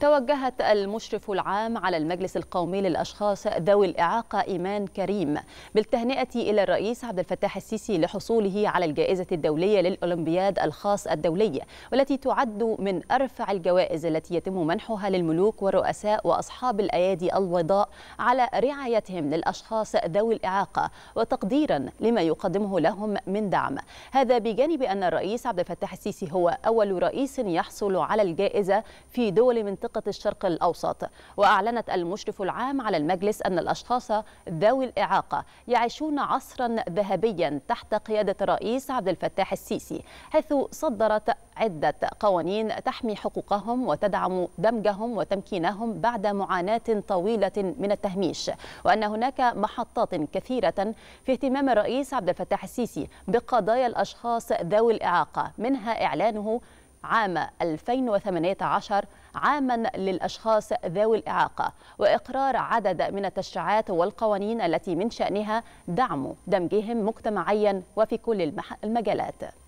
توجهت المشرف العام على المجلس القومي للأشخاص ذوي الإعاقة إيمان كريم بالتهنئة إلى الرئيس عبد الفتاح السيسي لحصوله على الجائزة الدولية للأولمبياد الخاص الدولي والتي تعد من أرفع الجوائز التي يتم منحها للملوك والرؤساء وأصحاب الأيادي البيضاء على رعايتهم للأشخاص ذوي الإعاقة وتقديرا لما يقدمه لهم من دعم هذا بجانب أن الرئيس عبد الفتاح السيسي هو أول رئيس يحصل على الجائزة في دول منطقة منطقة الشرق الأوسط وأعلنت المشرف العام على المجلس أن الأشخاص ذوي الإعاقة يعيشون عصرا ذهبيا تحت قيادة الرئيس عبد الفتاح السيسي حيث صدرت عدة قوانين تحمي حقوقهم وتدعم دمجهم وتمكينهم بعد معاناة طويلة من التهميش وأن هناك محطات كثيرة في اهتمام الرئيس عبد الفتاح السيسي بقضايا الأشخاص ذوي الإعاقة منها إعلانه عام 2018 عاما للأشخاص ذوي الإعاقة وإقرار عدد من التشريعات والقوانين التي من شأنها دعم دمجهم مجتمعيا وفي كل المجالات